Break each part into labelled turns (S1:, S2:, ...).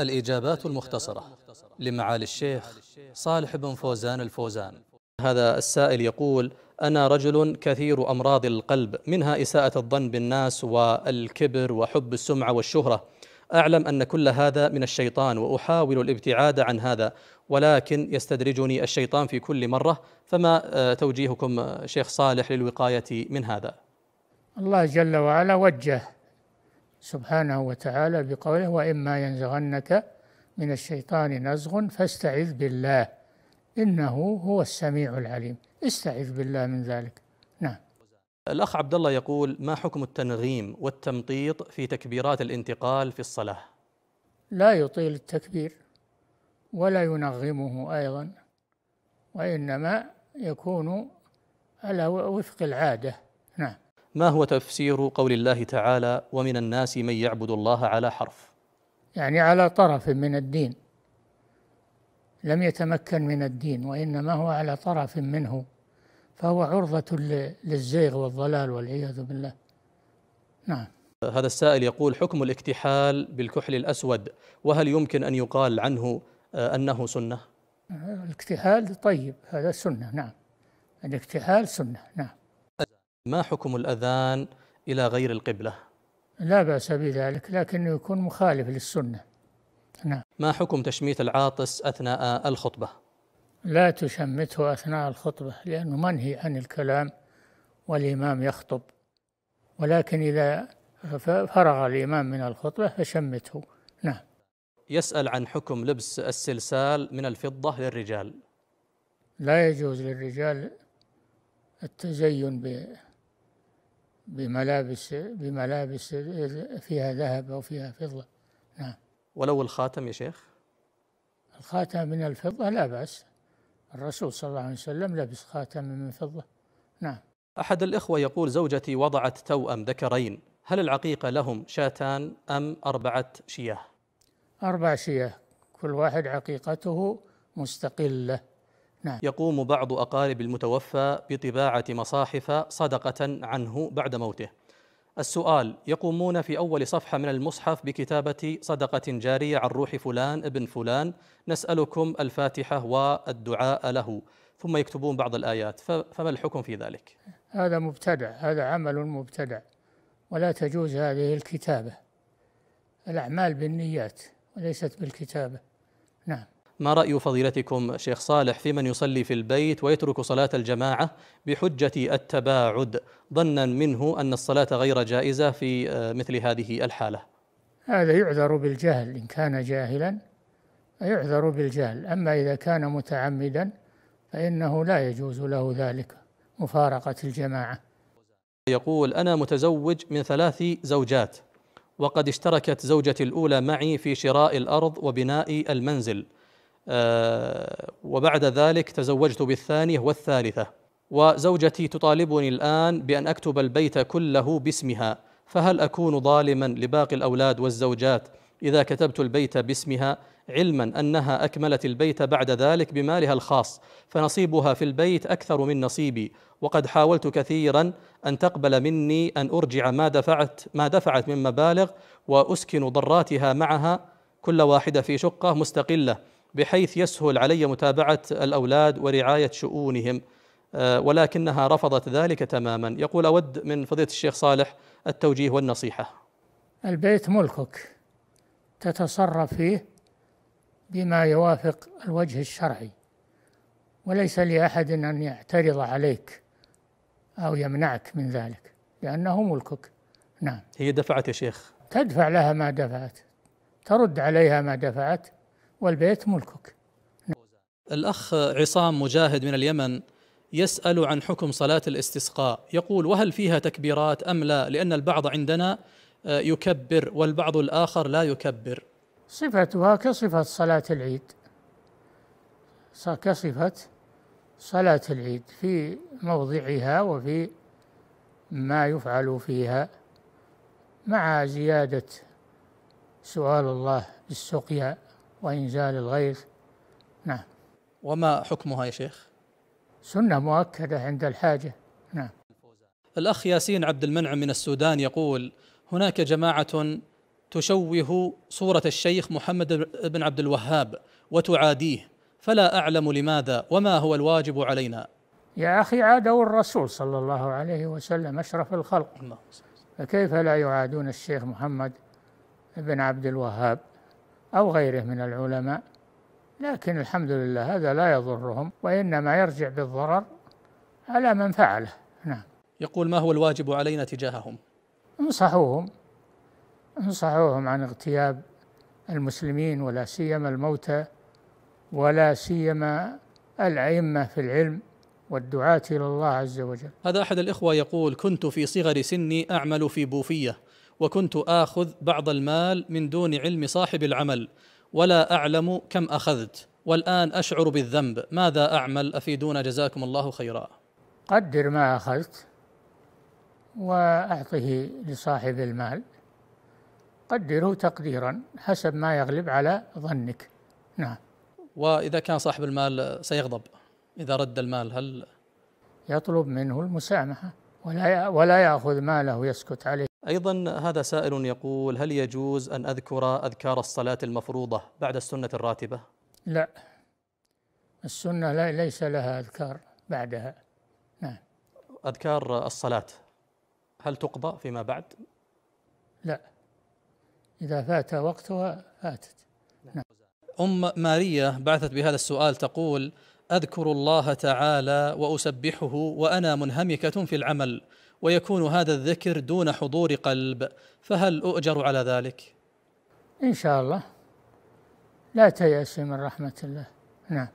S1: الإجابات المختصرة لمعالي الشيخ صالح بن فوزان الفوزان هذا السائل يقول أنا رجل كثير أمراض القلب منها إساءة الظن بالناس والكبر وحب السمعة والشهرة أعلم أن كل هذا من الشيطان وأحاول الابتعاد عن هذا ولكن يستدرجني الشيطان في كل مرة فما آه، توجيهكم آه، شيخ صالح للوقاية من هذا
S2: الله جل وعلا وجه سبحانه وتعالى بقوله وإما ينزغنك من الشيطان نزغ فاستعذ بالله إنه هو السميع العليم استعذ بالله من ذلك نعم
S1: الأخ عبد الله يقول ما حكم التنغيم والتمطيط في تكبيرات الانتقال في الصلاة
S2: لا يطيل التكبير ولا ينغمه أيضا وإنما يكون على وفق العاده
S1: ما هو تفسير قول الله تعالى ومن الناس من يعبد الله على حرف
S2: يعني على طرف من الدين لم يتمكن من الدين وإنما هو على طرف منه فهو عرضة للزيغ والضلال والعياذ بالله
S1: نعم هذا السائل يقول حكم الاكتحال بالكحل الأسود وهل يمكن أن يقال عنه آه، أنه سنة؟
S2: الاكتحال طيب هذا سنة نعم الاكتحال سنة نعم
S1: ما حكم الأذان إلى غير القبلة؟
S2: لا بأس بذلك لكنه يكون مخالف للسنة نعم
S1: ما حكم تشميت العاطس أثناء الخطبة؟
S2: لا تشمته أثناء الخطبة لأنه منهي عن الكلام والإمام يخطب ولكن إذا فرغ الإمام من الخطبة فشمته نعم
S1: يسأل عن حكم لبس السلسال من الفضة للرجال
S2: لا يجوز للرجال التزين ب بملابس بملابس فيها ذهب أو فيها فضة نعم
S1: ولو الخاتم يا شيخ
S2: الخاتم من الفضة لا بأس الرسول صلى الله عليه وسلم لبس خاتم من فضة نعم
S1: أحد الإخوة يقول زوجتي وضعت توأم ذكرين هل العقيقة لهم شاتان أم أربعة شياه
S2: أربع شياه كل واحد عقيقته مستقلة نعم.
S1: يقوم بعض أقارب المتوفى بطباعة مصاحف صدقة عنه بعد موته السؤال يقومون في أول صفحة من المصحف بكتابة صدقة جارية عن روح فلان ابن فلان نسألكم الفاتحة والدعاء له ثم يكتبون بعض الآيات فما الحكم في ذلك؟
S2: هذا مبتدع هذا عمل مبتدع ولا تجوز هذه الكتابة الأعمال بالنيات وليست بالكتابة
S1: نعم ما رأي فضيلتكم شيخ صالح في من يصلي في البيت ويترك صلاة الجماعة بحجة التباعد ظنا منه أن الصلاة غير جائزة في آه، مثل هذه الحالة
S2: هذا يعذر بالجهل إن كان جاهلا يعذر بالجهل أما إذا كان متعمدا فإنه لا يجوز له ذلك مفارقة الجماعة
S1: يقول أنا متزوج من ثلاث زوجات وقد اشتركت زوجتي الأولى معي في شراء الأرض وبناء المنزل آه، وبعد ذلك تزوجت بالثانية والثالثة وزوجتي تطالبني الآن بأن أكتب البيت كله باسمها فهل أكون ظالما لباقي الأولاد والزوجات إذا كتبت البيت باسمها علما أنها أكملت البيت بعد ذلك بمالها الخاص فنصيبها في البيت أكثر من نصيبي وقد حاولت كثيرا أن تقبل مني أن أرجع ما دفعت ما دفعت من مبالغ وأسكن ضراتها معها كل واحدة في شقة مستقلة بحيث يسهل علي متابعة الأولاد ورعاية شؤونهم آه، ولكنها رفضت ذلك تماما يقول أود من فضيلة الشيخ صالح التوجيه والنصيحة
S2: البيت ملكك تتصرف فيه بما يوافق الوجه الشرعي وليس لأحد أن يعترض عليك أو يمنعك من ذلك لأنه ملكك نعم
S1: هي دفعت يا شيخ
S2: تدفع لها ما دفعت ترد عليها ما دفعت والبيت ملكك
S1: الأخ عصام مجاهد من اليمن يسأل عن حكم صلاة الاستسقاء يقول وهل فيها تكبيرات أم لا لأن البعض عندنا آه، يكبر والبعض الآخر لا يكبر
S2: صفتها كصفة صلاة العيد كصفة صلاة العيد في موضعها وفي ما يفعل فيها مع زيادة سؤال الله بالسقيا وإنزال الغيث نعم وما حكمها يا شيخ؟ سنة مؤكدة عند الحاجة نعم
S1: الأخ ياسين عبد المنعم من السودان يقول هناك جماعة تشوه صورة الشيخ محمد بن عبد الوهاب وتعاديه فلا أعلم لماذا وما هو الواجب علينا
S2: يا أخي عادوا الرسول صلى الله عليه وسلم أشرف الخلق فكيف لا يعادون الشيخ محمد بن عبد الوهاب أو غيره من العلماء لكن الحمد لله هذا لا يضرهم وإنما يرجع بالضرر على من فعله
S1: نعم يقول
S2: ما هو الواجب علينا تجاههم انصحوهم انصحوهم عن اغتياب المسلمين ولا سيما الموتى ولا سيما الأئمة في العلم والدعاة إلى الله عز وجل
S1: هذا أحد الإخوة يقول كنت في صغر سني أعمل في بوفية وكنت آخذ بعض المال من دون علم صاحب العمل ولا أعلم كم أخذت والآن أشعر بالذنب ماذا أعمل أفيدونا جزاكم الله خيرا
S2: قدر ما أخذت وأعطه لصاحب المال قدره تقديرا حسب ما يغلب على ظنك نعم
S1: وإذا كان صاحب المال سيغضب إذا رد المال هل
S2: يطلب منه المسامحة ولا ولا يأخذ ماله يسكت عليه
S1: أيضا هذا سائل يقول هل يجوز أن أذكر أذكار الصلاة المفروضة بعد السنة الراتبة؟
S2: لا السنة لا ليس لها أذكار بعدها نعم
S1: أذكار الصلاة هل تقضى فيما بعد؟
S2: لا إذا فات وقتها فاتت نعم.
S1: نعم. أم ماريا بعثت بهذا السؤال تقول أذكر الله تعالى وأسبحه وأنا منهمكة في العمل ويكون هذا الذكر دون حضور قلب فهل أؤجر على ذلك؟
S2: إن شاء الله لا تيأسي من رحمة الله نعم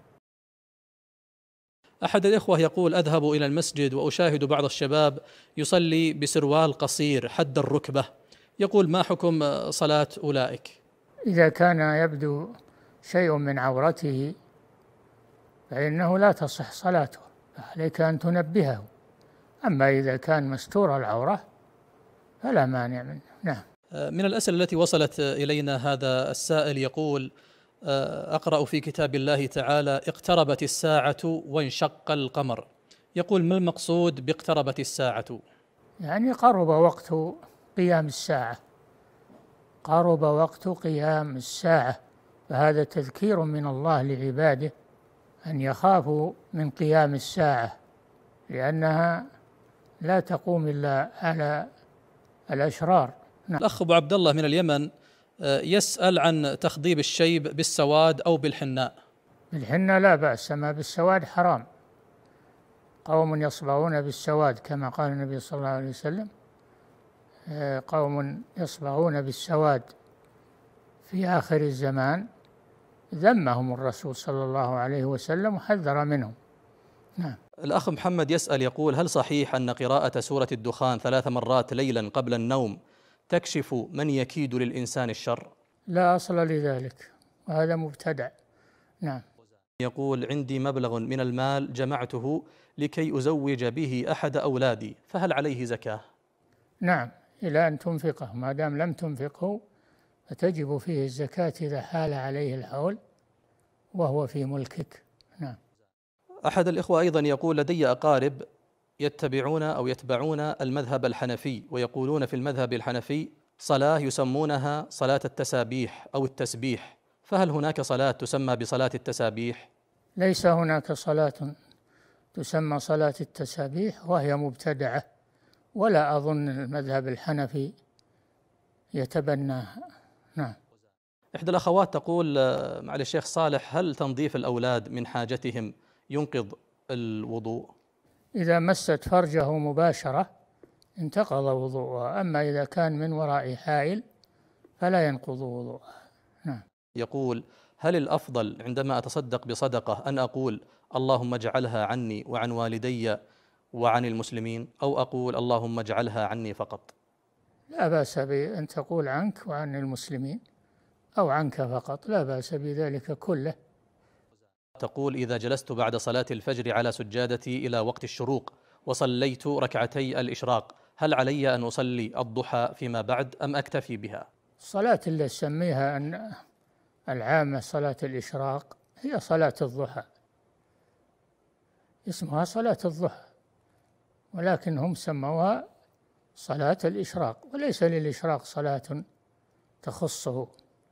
S1: أحد الإخوة يقول أذهب إلى المسجد وأشاهد بعض الشباب يصلي بسروال قصير حد الركبة يقول ما حكم صلاة أولئك
S2: إذا كان يبدو شيء من عورته فإنه لا تصح صلاته عليك أن تنبهه أما إذا كان مستور العورة فلا مانع منه نعم
S1: آه، من الأسئلة التي وصلت آه، إلينا هذا السائل يقول آه، أقرأ في كتاب الله تعالى اقتربت الساعة وانشق القمر يقول ما المقصود باقتربت الساعة
S2: يعني قرب وقت قيام الساعة قرب وقت قيام الساعة فهذا تذكير من الله لعباده أن يخافوا من قيام الساعة لأنها لا تقوم إلا على الأشرار
S1: نعم. الأخ أبو عبد الله من اليمن آه، يسأل عن تخضيب الشيب بالسواد أو بالحناء
S2: بالحناء لا بأس أما بالسواد حرام قوم يصبغون بالسواد كما قال النبي صلى الله عليه وسلم آه، قوم يصبغون بالسواد في آخر الزمان ذمهم الرسول صلى الله عليه وسلم وحذر منهم نعم
S1: الأخ محمد يسأل يقول هل صحيح أن قراءة سورة الدخان ثلاث مرات ليلا قبل النوم تكشف من يكيد للإنسان الشر؟
S2: لا أصل لذلك وهذا مبتدع نعم
S1: يقول عندي مبلغ من المال جمعته لكي أزوج به أحد أولادي فهل عليه زكاة؟
S2: نعم إلى أن تنفقه ما دام لم تنفقه فتجب فيه الزكاة إذا حال عليه الحول وهو في ملكك
S1: أحد الإخوة أيضا يقول لدي أقارب يتبعون أو يتبعون المذهب الحنفي ويقولون في المذهب الحنفي صلاة يسمونها صلاة التسابيح أو التسبيح فهل هناك صلاة تسمى بصلاة التسابيح؟
S2: ليس هناك صلاة تسمى صلاة التسابيح وهي مبتدعة ولا أظن المذهب الحنفي يتبناها نعم
S1: إحدى الأخوات تقول آه، مع الشيخ صالح هل تنظيف الأولاد من حاجتهم ينقض الوضوء
S2: إذا مست فرجه مباشرة انتقض وضوءها أما إذا كان من وراء حائل فلا ينقض وضوءها نعم
S1: يقول هل الأفضل عندما أتصدق بصدقة أن أقول اللهم اجعلها عني وعن والدي وعن المسلمين أو أقول اللهم اجعلها عني فقط
S2: لا بأس بأن تقول عنك وعن المسلمين أو عنك فقط لا بأس بذلك كله
S1: تقول إذا جلست بعد صلاة الفجر على سجادتي إلى وقت الشروق وصليت ركعتي الإشراق هل علي أن أصلي الضحى فيما بعد أم أكتفي بها؟
S2: الصلاة اللي سميها أن العامة صلاة الإشراق هي صلاة الضحى اسمها صلاة الضحى ولكن هم سموها صلاة الإشراق وليس للإشراق صلاة تخصه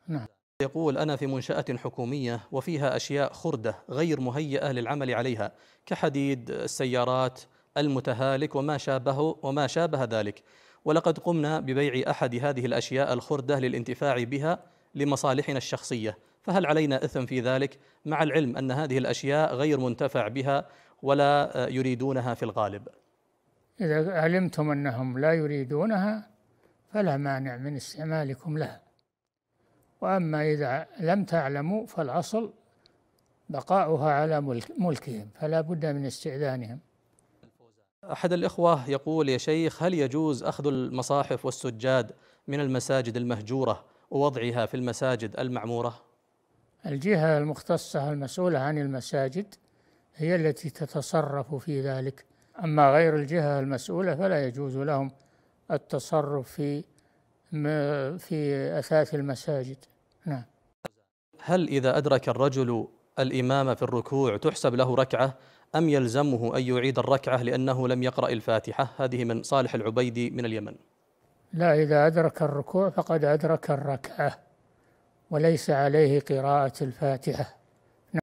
S2: نعم
S1: يقول أنا في منشأة حكومية وفيها أشياء خردة غير مهيئة للعمل عليها كحديد السيارات المتهالك وما شابه وما شابه ذلك ولقد قمنا ببيع أحد هذه الأشياء الخردة للانتفاع بها لمصالحنا الشخصية فهل علينا إثم في ذلك مع العلم أن هذه الأشياء غير منتفع بها ولا يريدونها في الغالب
S2: إذا علمتم أنهم لا يريدونها فلا مانع من استعمالكم لها وأما إذا لم تعلموا فالأصل بقاؤها على ملك ملكهم فلا بد من استئذانهم
S1: أحد الإخوة يقول يا شيخ هل يجوز أخذ المصاحف والسجاد من المساجد المهجورة ووضعها في المساجد المعمورة؟
S2: الجهة المختصة المسؤولة عن المساجد هي التي تتصرف في ذلك أما غير الجهة المسؤولة فلا يجوز لهم التصرف في في أثاث المساجد نعم
S1: هل إذا أدرك الرجل الإمام في الركوع تحسب له ركعة أم يلزمه أن يعيد الركعة لأنه لم يقرأ الفاتحة هذه من صالح العبيدي من اليمن
S2: لا إذا أدرك الركوع فقد أدرك الركعة وليس عليه قراءة الفاتحة